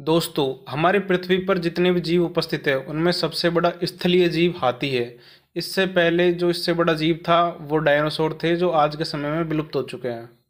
दोस्तों हमारे पृथ्वी पर जितने भी जीव उपस्थित हैं उनमें सबसे बड़ा स्थलीय जीव हाथी है इससे पहले जो इससे बड़ा जीव था वो डायनासोर थे जो आज के समय में विलुप्त हो चुके हैं